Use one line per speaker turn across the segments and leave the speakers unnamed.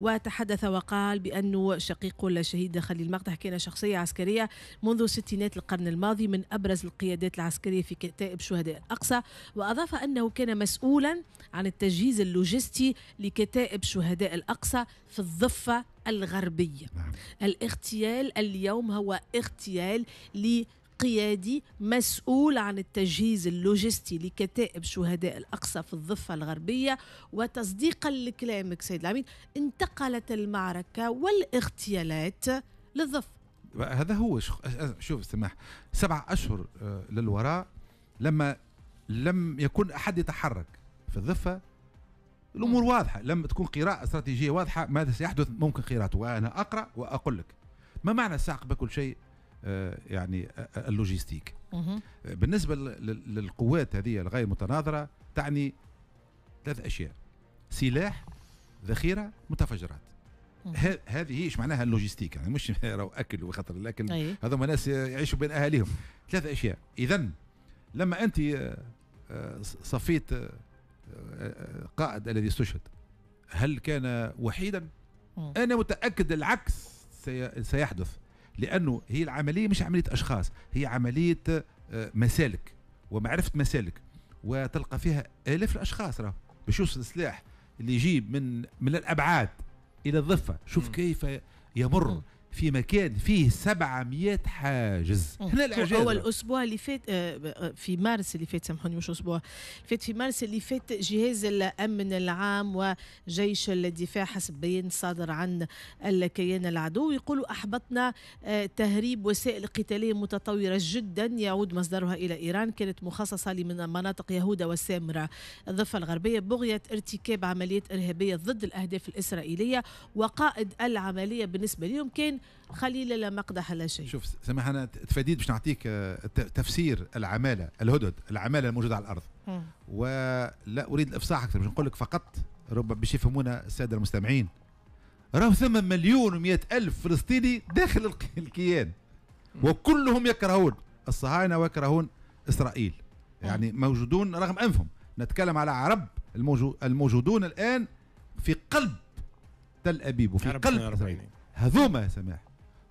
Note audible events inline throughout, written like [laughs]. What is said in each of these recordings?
وتحدث وقال بأنه شقيقه الشهيد خليل مقدح كان شخصية عسكرية منذ ستينات القرن الماضي من أبرز القيادات العسكرية في كتائب شهداء الأقصى وأضاف أنه كان مسؤولا عن التجهيز اللوجستي لكتائب شهداء الأقصى في الضفة الغربية نعم. الاغتيال اليوم هو اغتيال قيادي مسؤول عن التجهيز اللوجستي لكتائب شهداء الأقصى في الضفة الغربية وتصديقا لكلامك سيد العميد انتقلت المعركة والاغتيالات للضفة
هذا هو شوف سماح سبعة أشهر آه، للوراء لما لم يكن أحد يتحرك في الضفة الأمور واضحة لم تكون قراءة استراتيجية واضحة ماذا سيحدث ممكن قراءته وأنا أقرأ وأقول لك ما معنى ساق بكل شيء آه، يعني آه، آه، اللوجيستيك بالنسبة للقوات هذه الغاية متناظرة تعني ثلاث أشياء سلاح ذخيرة متفجرات هذه ايش معناها اللوجيستيك يعني مش [laughs] راهو اكل وخطر الاكل هذا هذوما ناس يعيشوا بين اهاليهم ثلاث اشياء اذا لما انت صفيت قائد الذي استشهد هل كان وحيدا انا متاكد العكس سيحدث لانه هي العمليه مش عمليه اشخاص هي عمليه آه، مسالك ومعرفه مسالك وتلقى فيها الاف الاشخاص راه باش يوصل السلاح اللي يجيب من من الابعاد الى الضفه شوف كيف يمر في مكان فيه 700 حاجز احنا العجاله هو
الاسبوع اللي فات آه، آه، في مارس اللي فات سامحوني مش اسبوع فات في مارس اللي فات جهاز الامن العام وجيش الدفاع حسب بيان صادر عن الكيان العدو يقولوا احبطنا آه، تهريب وسائل قتاليه متطوره جدا يعود مصدرها الى ايران كانت مخصصه لمن مناطق يهودا والسامره الضفه الغربيه بغيه ارتكاب عمليات ارهابيه ضد الاهداف الاسرائيليه وقائد العمليه بالنسبه لهم كان خليل لا مقدح لا شيء شوف
سامح انا تفاديت باش نعطيك آه، تفسير العماله الهدد العماله الموجوده على الارض م. ولا اريد الافصاح اكثر باش نقول لك فقط ربما باش يفهمونا الساده المستمعين راه ثم مليون و ألف فلسطيني داخل الكيان وكلهم يكرهون الصهاينه ويكرهون اسرائيل يعني موجودون رغم انفهم نتكلم على عرب الموجودون الان في قلب تل ابيب وفي قلب هذوما يا سماح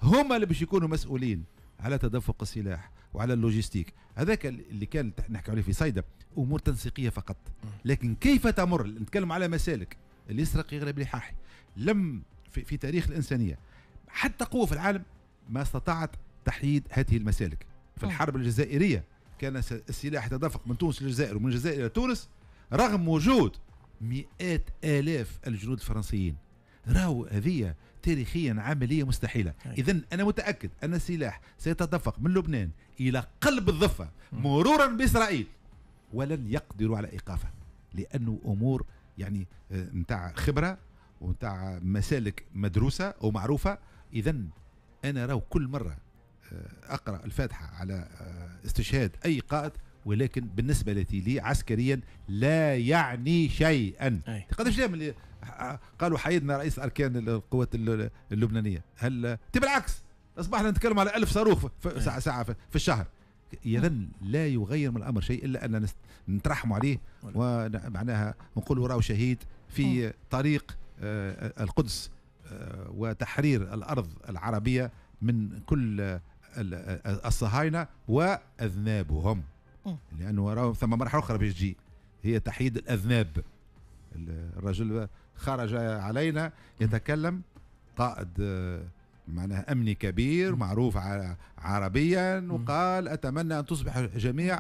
هما اللي باش يكونوا مسؤولين على تدفق السلاح وعلى اللوجيستيك هذاك اللي كان نحكي عليه في صيدا امور تنسيقيه فقط لكن كيف تمر نتكلم على مسالك اللي يسرق يغلب لحاحي لم في, في تاريخ الانسانيه حتى قوه في العالم ما استطاعت تحييد هذه المسالك في الحرب الجزائريه كان السلاح يتدفق من تونس للجزائر ومن الجزائر الى تونس رغم وجود مئات الاف الجنود الفرنسيين راهو هذه تاريخيا عمليه مستحيله أيوة. اذا انا متاكد ان السلاح سيتدفق من لبنان الى قلب الضفه مرورا باسرائيل ولن يقدروا على ايقافه لانه امور يعني نتاع آه، خبره ونتاع مسالك مدروسه ومعروفه اذا انا راه كل مره آه، اقرا الفاتحه على آه، استشهاد اي قائد ولكن بالنسبه لي عسكريا لا يعني شيئا تقدرش من قالوا حيدنا رئيس اركان القوات اللبنانيه هل بالعكس اصبحنا نتكلم على ألف صاروخ في إيه. ساعه ساعه في الشهر اذا لا يغير من الامر شيء الا ان نترحموا عليه ومعناها نقولوا راه شهيد في طريق آه، القدس آه، وتحرير الارض العربيه من كل آه، الصهاينه واذنابهم لانه راه ثم مرحله اخرى باش تجي هي تحييد الاذناب الرجل خرج علينا يتكلم قائد آه، معناها أمني كبير معروف عربيا وقال أتمنى أن تصبح جميع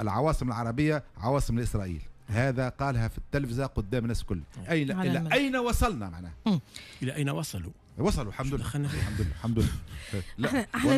العواصم العربية عواصم لإسرائيل هذا قالها في التلفزة قدام الناس الكل أين إلى أين وصلنا معناها إلى أين وصلوا وصلوا الحمد لله الحمد لله الحمد لله لا احنا احنا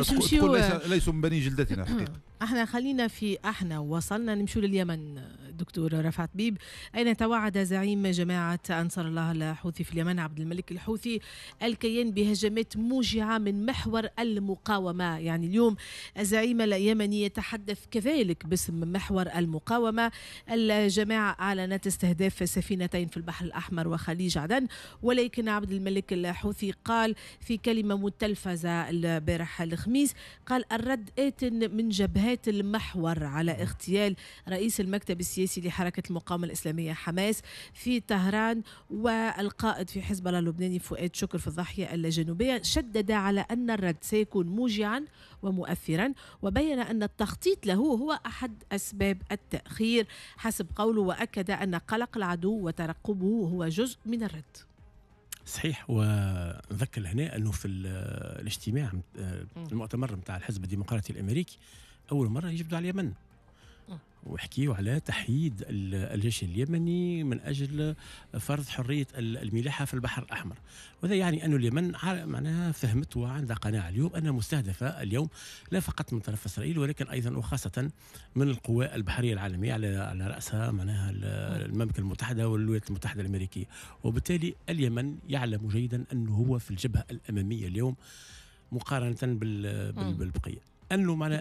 ليسوا من بني جلدتنا الحقيقه
احنا خلينا في احنا وصلنا نمشيو لليمن الدكتور رفعت بيب أين توعد زعيم جماعة أنصر الله الحوثي في اليمن عبد الملك الحوثي الكيان بهجمات موجعة من محور المقاومة يعني اليوم الزعيم اليمني يتحدث كذلك باسم محور المقاومة الجماعة أعلنت استهداف سفينتين في البحر الأحمر وخليج عدن ولكن عبد الملك الحوثي قال في كلمة متلفزة البارح الخميس قال الرد آت من جبهات المحور على اغتيال رئيس المكتب السياسي الرئيسي لحركة المقاومة الإسلامية حماس في طهران والقائد في حزب الله اللبناني فؤاد شكر في الضاحية الجنوبية شدد على أن الرد سيكون موجعا ومؤثرا وبين أن التخطيط له هو أحد أسباب التأخير حسب قوله وأكد أن قلق العدو وترقبه هو جزء من الرد
صحيح ونذكر هنا انه في الاجتماع آه، المؤتمر نتاع الحزب الديمقراطي الامريكي اول مره يجبدوا على اليمن وحكيوا على تحييد الجيش اليمني من اجل فرض حريه الملاحه في البحر الاحمر وهذا يعني ان اليمن معناها فهمت وعندها قناعه اليوم انها مستهدفه اليوم لا فقط من طرف اسرائيل ولكن ايضا وخاصه من القوى البحريه العالميه على على راسها معناها المملكه المتحده والولايات المتحده الامريكيه وبالتالي اليمن يعلم جيدا انه هو في الجبهه الاماميه اليوم مقارنه بالبقيه انه معنى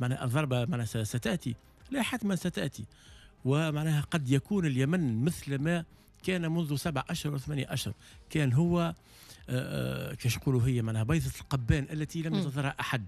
معنى الضربه معنى ستاتي لا حتما ستأتي ومعناها قد يكون اليمن مثل ما كان منذ سبع أشهر وثمانية أشهر كان هو آه، آه، كاش هي معناها بيضة القبان التي لم ينتظرها أحد